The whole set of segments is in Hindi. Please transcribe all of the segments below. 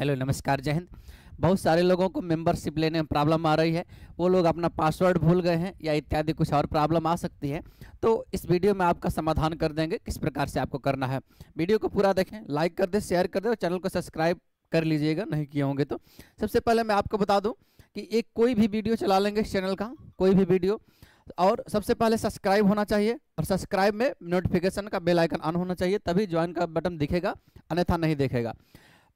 हेलो नमस्कार जय हिंद बहुत सारे लोगों को मेंबरशिप लेने में प्रॉब्लम आ रही है वो लोग अपना पासवर्ड भूल गए हैं या इत्यादि कुछ और प्रॉब्लम आ सकती है तो इस वीडियो में आपका समाधान कर देंगे किस प्रकार से आपको करना है वीडियो को पूरा देखें लाइक कर दें शेयर कर दें और चैनल को सब्सक्राइब कर लीजिएगा नहीं किए होंगे तो सबसे पहले मैं आपको बता दूँ कि एक कोई भी वीडियो चला लेंगे इस चैनल का कोई भी वीडियो और सबसे पहले सब्सक्राइब होना चाहिए और सब्सक्राइब में नोटिफिकेशन का बेल आइकन ऑन होना चाहिए तभी ज्वाइन का बटन दिखेगा अन्यथा नहीं दिखेगा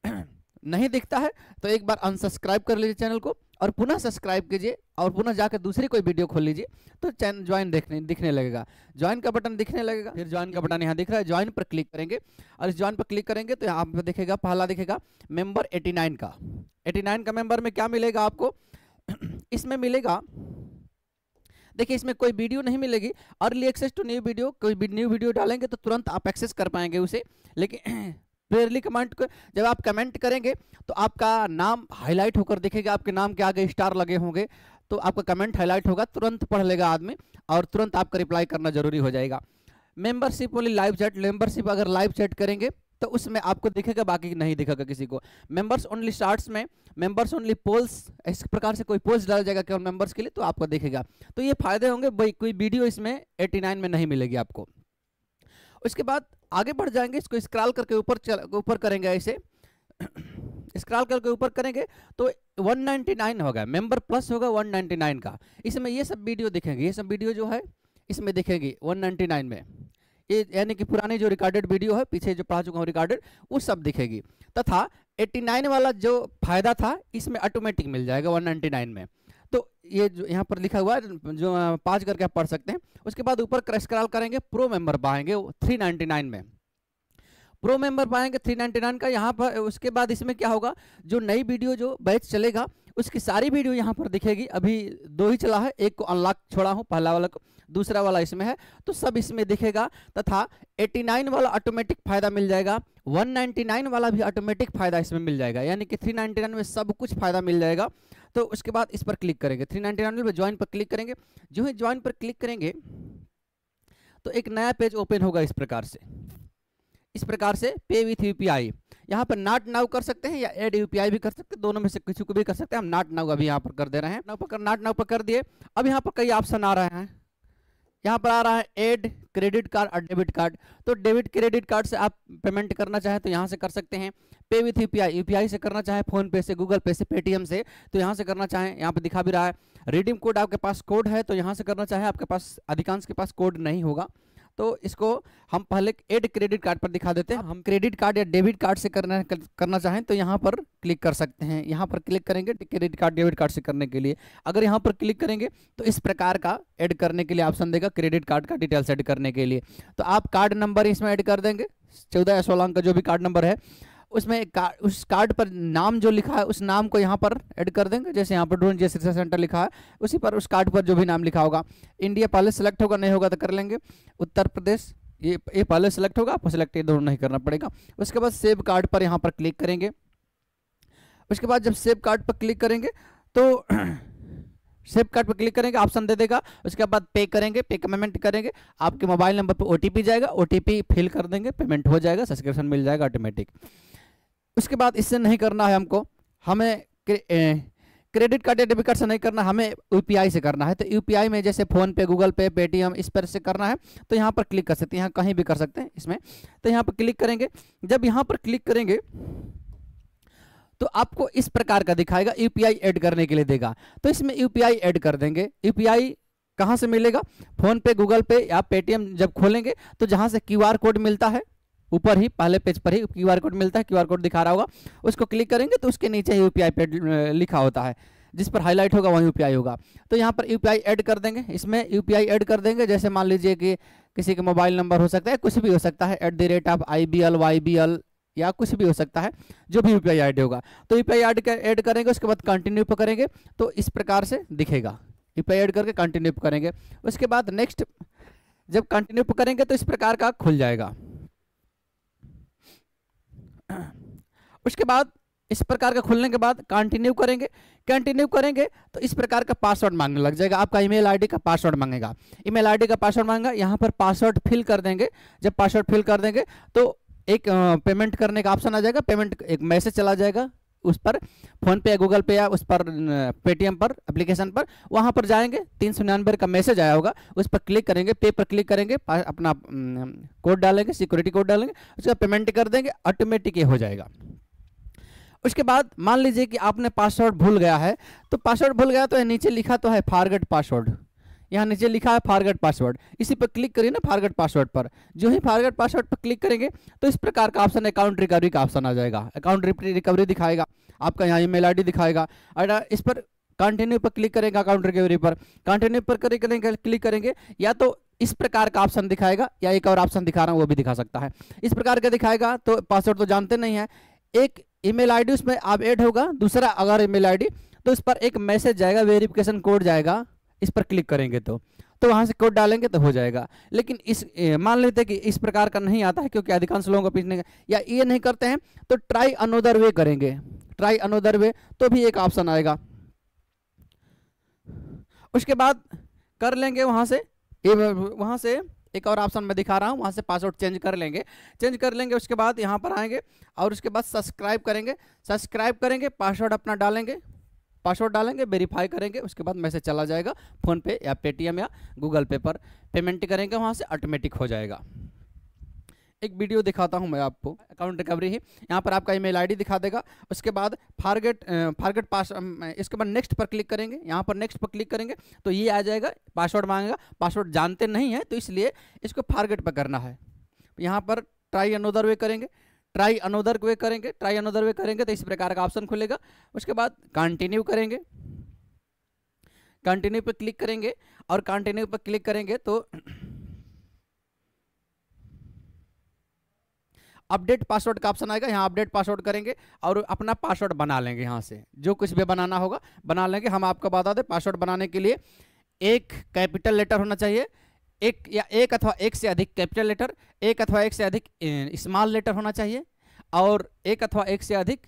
नहीं दिखता है तो एक बार अनसब्सक्राइब कर लीजिए चैनल को और पुनः सब्सक्राइब कीजिए और पुनः जाकर दूसरी कोई वीडियो खोल लीजिए तो चैनल ज्वाइन देखने दिखने लगेगा ज्वाइन का बटन दिखने लगेगा फिर ज्वाइन का बटन यहाँ दिख रहा है ज्वाइन पर क्लिक करेंगे और इस ज्वाइन पर क्लिक करेंगे तो यहाँ पर दिखेगा पहला दिखेगा मेंबर 89 का 89 का मेंबर में क्या मिलेगा आपको इसमें मिलेगा देखिए इसमें कोई वीडियो नहीं मिलेगी early access to new video कोई न्यू वीडियो डालेंगे तो तुरंत आप एक्सेस कर पाएंगे उसे लेकिन क्लियरली कमेंट कर जब आप कमेंट करेंगे तो आपका नाम हाईलाइट होकर दिखेगा आपके नाम के आगे स्टार लगे होंगे तो आपका कमेंट हाईलाइट होगा तुरंत पढ़ लेगा आदमी और तुरंत आपका रिप्लाई करना जरूरी हो जाएगा मेंबरशिप वाली लाइव चैट मेंबरशिप अगर लाइव चैट करेंगे तो उसमें आपको दिखेगा बाकी नहीं दिखेगा किसी को मेंबर्स ओनली शार्ट्स में मेंबर्स ओनली पोल्स इस प्रकार से कोई पोल्स डाला जाएगा केवल मेंबर्स के लिए तो आपको दिखेगा तो ये फायदे होंगे भाई कोई वीडियो इसमें 89 में नहीं मिलेगी आपको उसके बाद आगे बढ़ जाएंगे इसको स्क्रॉल करके ऊपर ऊपर करेंगे ऐसे स्क्रॉल करके ऊपर करेंगे तो 199 होगा मेंबर प्लस होगा 199 का इसमें ये सब वीडियो दिखेंगे ये सब वीडियो जो है इसमें दिखेगी 199 में ये यानी कि पुरानी जो रिकॉर्डेड वीडियो है पीछे जो पढ़ा चुका हूँ रिकॉर्डेड वो सब दिखेगी तथा 89 वाला जो फायदा था इसमें ऑटोमेटिक मिल जाएगा 199 में तो ये जो यहाँ पर लिखा हुआ है जो पाँच करके आप पढ़ सकते हैं उसके बाद ऊपर क्रैश कराल करेंगे प्रो मेंबर पाएंगे थ्री नाइन्टी नाइन में प्रो मेंबर पाएंगे थ्री नाइन्टी नाइन का यहाँ पर उसके बाद इसमें क्या होगा जो नई वीडियो जो बैच चलेगा उसकी सारी वीडियो यहाँ पर दिखेगी अभी दो ही चला है एक को अनलॉक छोड़ा हूँ पहला वाला को दूसरा वाला इसमें है तो सब इसमें दिखेगा तथा 89 वाला ऑटोमेटिक फायदा मिल जाएगा 199 वाला भी ऑटोमेटिक फायदा इसमें मिल जाएगा यानी कि 399 में सब कुछ फायदा मिल जाएगा तो उसके बाद इस पर क्लिक करेंगे थ्री नाइनटी पर ज्वाइन पर क्लिक करेंगे जो ही ज्वाइन पर क्लिक करेंगे तो एक नया पेज ओपन होगा इस प्रकार से इस प्रकार से पे विथ यूपीआई यहाँ पर नाट नाउ कर सकते हैं या एड यूपीआई भी कर सकते हैं दोनों में से किसी को भी कर सकते हैं हम नाट नाउ अभी यहाँ पर कर दे रहे हैं नाउ पर कर नाट नाउ पर कर दिए अब यहाँ पर कई ऑप्शन आ रहे हैं यहाँ पर आ रहा है एड क्रेडिट कार्ड और डेबिट कार्ड तो डेबिट क्रेडिट कार्ड से आप पेमेंट करना चाहे तो यहाँ से कर सकते हैं पे विथ यूपीआई यूपीआई से करना चाहे फोन पे से गूगल पे से पेटीएम से तो यहाँ से करना चाहे यहाँ पर दिखा भी रहा है रिडीम कोड आपके पास कोड है तो यहाँ से करना चाहे आपके पास अधिकांश के पास कोड नहीं होगा तो इसको हम पहले एड क्रेडिट कार्ड पर दिखा देते हैं हम क्रेडिट कार्ड या डेबिट कार्ड से करना करना चाहें तो यहाँ पर क्लिक कर सकते हैं यहाँ पर क्लिक करेंगे क्रेडिट कार्ड डेबिट कार्ड से करने के लिए अगर यहाँ पर क्लिक करेंगे तो इस प्रकार का एड करने के लिए ऑप्शन देगा क्रेडिट कार्ड का डिटेल्स एड करने के लिए तो आप कार्ड नंबर इसमें ऐड कर देंगे चौदह या सोलह अंक का जो भी कार्ड नंबर है उसमें का, उस कार्ड पर नाम जो लिखा है उस नाम को यहाँ पर ऐड कर देंगे जैसे यहाँ पर ड्रोन जैसे रिसर्च सेंटर लिखा है उसी पर उस कार्ड पर जो भी नाम लिखा होगा इंडिया पहले सेलेक्ट होगा नहीं होगा तो कर लेंगे उत्तर प्रदेश ये ये पहले सेलेक्ट होगा आपको सेलेक्ट ये दोनों नहीं करना पड़ेगा उसके बाद सेव कार्ड पर यहाँ पर क्लिक करेंगे उसके बाद जब सेव कार्ड पर क्लिक करेंगे तो सेव कार्ड पर क्लिक करेंगे ऑप्शन दे देगा उसके बाद पे करेंगे पे पेमेंट करेंगे आपके मोबाइल नंबर पर ओ जाएगा ओ फिल कर देंगे पेमेंट हो जाएगा सब्सक्रिप्शन मिल जाएगा ऑटोमेटिक उसके बाद इससे नहीं करना है हमको हमें क्रेडिट कार्ड या डेबिट कार्ड से नहीं करना हमें यूपीआई से करना है तो यूपीआई में जैसे फोन पे गूगल पे पेटीएम इस पर से करना है तो यहाँ पर क्लिक कर सकते हैं यहाँ कहीं भी कर सकते हैं इसमें तो यहाँ पर क्लिक करेंगे जब यहाँ पर क्लिक करेंगे तो आपको इस प्रकार का दिखाएगा यूपीआई ऐड करने के लिए देगा तो इसमें यूपीआई ऐड कर देंगे यूपीआई कहाँ से मिलेगा फोन पे गूगल पे या पेटीएम जब खोलेंगे तो जहाँ से क्यू कोड मिलता है ऊपर ही पहले पेज पर ही क्यू कोड मिलता है क्यू कोड दिखा रहा होगा उसको क्लिक करेंगे तो उसके नीचे ही यू पी लिखा होता है जिस पर हाईलाइट होगा वहीं यू होगा तो यहाँ पर यू ऐड कर देंगे इसमें यू ऐड कर देंगे जैसे मान लीजिए कि किसी के मोबाइल नंबर हो सकता है कुछ भी हो सकता है at the rate of I B L Y B L या कुछ भी हो सकता है जो भी यू पी आई होगा तो यू आई आई ऐड करेंगे उसके बाद कंटिन्यू पर करेंगे तो इस प्रकार से दिखेगा यूपीआई ऐड करके कंटिन्यू करेंगे उसके बाद नेक्स्ट जब कंटिन्यू करेंगे तो इस प्रकार का खुल जाएगा उसके बाद इस प्रकार का खुलने के बाद कंटिन्यू करेंगे कंटिन्यू करेंगे तो इस प्रकार का पासवर्ड मांगने लग जाएगा आपका ईमेल आईडी का पासवर्ड मांगेगा ईमेल आईडी का पासवर्ड मांगा यहाँ पर पासवर्ड फिल कर देंगे जब पासवर्ड फिल कर देंगे तो एक पेमेंट करने का ऑप्शन आ जाएगा पेमेंट एक मैसेज चला जाएगा उस पर फोन पे या गूगल पे या उस पर पेटीएम पर एप्लीकेशन पर वहाँ पर जाएंगे तीन सौ निन्यानवे का मैसेज आया होगा उस पर क्लिक करेंगे पे पर क्लिक करेंगे अपना कोड डालेंगे सिक्योरिटी कोड डालेंगे उसका पेमेंट कर देंगे ऑटोमेटिक ये हो जाएगा उसके बाद मान लीजिए कि आपने पासवर्ड भूल गया है तो पासवर्ड भूल गया तो नीचे लिखा तो है फारगेट पासवर्ड यहाँ नीचे लिखा है फारगेट पासवर्ड इसी पर क्लिक करिए ना फारगेट पासवर्ड पर जो ही फारगेट पासवर्ड पर क्लिक करेंगे तो इस प्रकार का ऑप्शन अकाउंट रिकवरी का ऑप्शन आ जाएगा अकाउंट रिकवरी दिखाएगा आपका यहाँ ईमेल आईडी दिखाएगा और इस पर कंटिन्यू पर क्लिक करेंगे अकाउंट रिकवरी पर कंटिन्यू पर करेंगे क्लिक करेंगे या तो इस प्रकार का ऑप्शन दिखाएगा या एक और ऑप्शन दिखा रहा हूँ वो भी दिखा सकता है इस प्रकार का दिखाएगा तो पासवर्ड तो जानते नहीं है एक ईमेल आईडी उसमें आप ऐड होगा दूसरा अगर ईमेल आईडी तो इस पर एक मैसेज जाएगा वेरिफिकेशन कोड जाएगा इस पर क्लिक करेंगे तो तो वहाँ से कोड डालेंगे तो हो जाएगा लेकिन इस मान लेते हैं कि इस प्रकार का नहीं आता है क्योंकि अधिकांश लोगों को पीछे या ये नहीं करते हैं तो ट्राई अनोदर वे करेंगे ट्राई अनोदर वे तो भी एक ऑप्शन आएगा उसके बाद कर लेंगे वहाँ से ये वहाँ से एक और ऑप्शन मैं दिखा रहा हूँ वहाँ से पासवर्ड चेंज कर लेंगे चेंज कर लेंगे उसके बाद यहाँ पर आएंगे और उसके बाद सब्सक्राइब करेंगे सब्सक्राइब करेंगे पासवर्ड अपना डालेंगे पासवर्ड डालेंगे वेरीफाई करेंगे उसके बाद मैसेज चला जाएगा फ़ोनपे या पेटीएम या गूगल पे पर पेमेंट करेंगे वहाँ से ऑटोमेटिक हो जाएगा एक वीडियो दिखाता हूँ मैं आपको अकाउंट रिकवरी है यहाँ पर आपका ईमेल आईडी दिखा देगा उसके बाद फारगेट फारगेट पास इसके बाद नेक्स्ट पर क्लिक करेंगे यहाँ पर नेक्स्ट पर क्लिक करेंगे तो ये आ जाएगा पासवर्ड मांगेगा पासवर्ड जानते नहीं है तो इसलिए इसको फारगेट पर करना है यहाँ पर ट्राई अनोदर वे करेंगे ट्राई अनोदर वे करेंगे ट्राई अनोदर वे करेंगे तो इस प्रकार का ऑप्शन खुलेगा उसके बाद कंटिन्यू करेंगे कंटिन्यू पर क्लिक करेंगे और कंटिन्यू पर क्लिक करेंगे तो अपडेट पासवर्ड का ऑप्शन आएगा यहाँ अपडेट पासवर्ड करेंगे और अपना पासवर्ड बना लेंगे यहाँ से जो कुछ भी बनाना होगा बना लेंगे हम आपको बता दें पासवर्ड बनाने के लिए एक कैपिटल लेटर होना चाहिए एक या एक अथवा एक से अधिक कैपिटल लेटर एक अथवा एक से अधिक स्मॉल लेटर होना चाहिए और एक अथवा एक से अधिक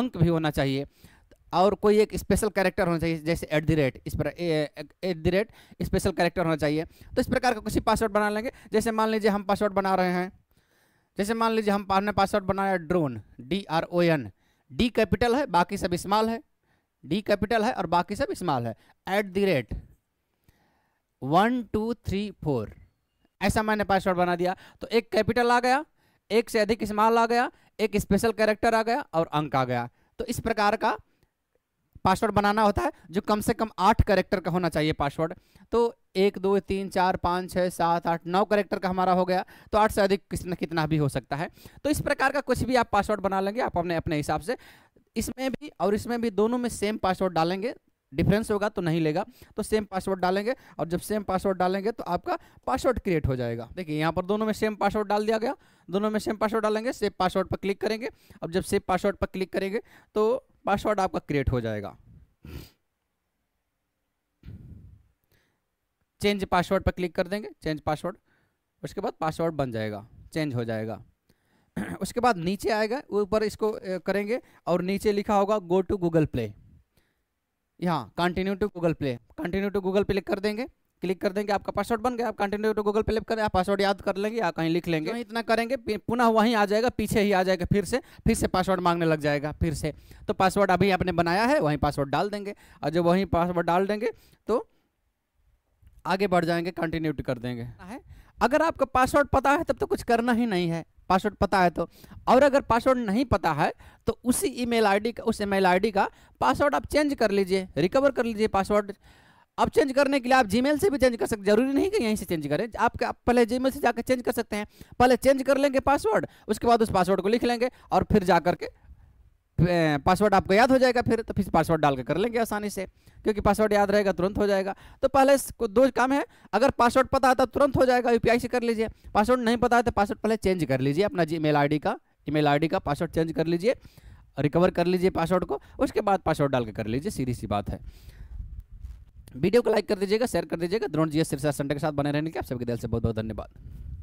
अंक भी होना चाहिए और कोई एक स्पेशल कैरेक्टर होना चाहिए जैसे एट दी रेट इस पर at the rate special character होना चाहिए तो इस प्रकार का कुछ पासवर्ड बना लेंगे जैसे मान लीजिए हम पासवर्ड बना रहे हैं जैसे मान लीजिए हम हमने पासवर्ड बनाया drone D R O N D capital है बाकी सब स्मॉल है डी कैपिटल है और बाकी सब स्मॉल है at the rate one two three four ऐसा मैंने पासवर्ड बना दिया तो एक कैपिटल आ गया एक से अधिक स्मॉल आ गया एक स्पेशल कैरेक्टर आ गया और अंक आ गया तो इस प्रकार का पासवर्ड बनाना होता है जो कम से कम आठ करेक्टर का होना चाहिए पासवर्ड तो एक दो तीन चार पाँच छः सात आठ नौ करेक्टर का हमारा हो गया तो आठ से अधिक कितना कितना भी हो सकता है तो इस प्रकार का कुछ भी आप पासवर्ड बना लेंगे आप अपने अपने हिसाब से इसमें भी और इसमें भी दोनों में सेम पासवर्ड डालेंगे डिफरेंस होगा तो नहीं लेगा तो सेम पासवर्ड डालेंगे और जब सेम पासवर्ड डालेंगे तो आपका पासवर्ड क्रिएट हो जाएगा देखिए यहाँ पर दोनों में सेम पासवर्ड डाल दिया गया दोनों में सेम पासवर्ड डालेंगे सेम पासवर्ड पर क्लिक करेंगे अब जब सेम पासवर्ड पर क्लिक करेंगे तो पासवर्ड आपका क्रिएट हो जाएगा चेंज पासवर्ड पर क्लिक कर देंगे चेंज पासवर्ड उसके बाद पासवर्ड बन जाएगा चेंज हो जाएगा उसके बाद नीचे आएगा ऊपर इसको करेंगे और नीचे लिखा होगा गो टू गूगल प्ले यहाँ continue to Google Play continue to Google Play कर देंगे क्लिक कर देंगे आपका पासवर्ड बन गया आप कंटिन्यू टू गूगल पे लिख करें आप पासवर्ड याद कर लेंगे या कहीं लिख लेंगे इतना करेंगे पुनः वहीं आ जाएगा पीछे ही आ जाएगा फिर से फिर से पासवर्ड मांगने लग जाएगा फिर से तो पासवर्ड अभी आपने बनाया है वहीं पासवर्ड डाल देंगे और जब वहीं पासवर्ड डाल देंगे तो आगे बढ़ जाएंगे कंटिन्यू कर देंगे अगर आपका पासवर्ड पता है तब तो कुछ करना ही नहीं है पासवर्ड पता है तो और अगर पासवर्ड नहीं पता है तो उसी ईमेल आईडी का उस ईमेल आईडी का पासवर्ड आप चेंज कर लीजिए रिकवर कर लीजिए पासवर्ड अब चेंज करने के लिए आप जीमेल से भी चेंज कर सकते जरूरी नहीं कि यहीं से चेंज करें आप पहले जीमेल से जाकर चेंज कर सकते हैं पहले चेंज कर लेंगे पासवर्ड उसके बाद उस पासवर्ड को लिख लेंगे और फिर जा करके पासवर्ड आपको याद हो जाएगा फिर तो फिर पासवर्ड डाल के कर लेंगे आसानी से क्योंकि पासवर्ड याद रहेगा तुरंत हो जाएगा तो पहले दो काम है अगर पासवर्ड पता आता तो तुरंत हो जाएगा यूपीआई से कर लीजिए पासवर्ड नहीं पता है तो पासवर्ड पहले चेंज कर लीजिए अपना जी मेल का ई मेल का पासवर्ड चेंज कर लीजिए रिकवर कर लीजिए पासवर्ड को उसके बाद पासवर्ड डाल के कर लीजिए सीधी सी बात है वीडियो को लाइक कर दीजिएगा शेयर कर दीजिएगा Drona G S Sirsa Sunday के साथ बने रहने के आप सबके दिल से बहुत बहुत धन्यवाद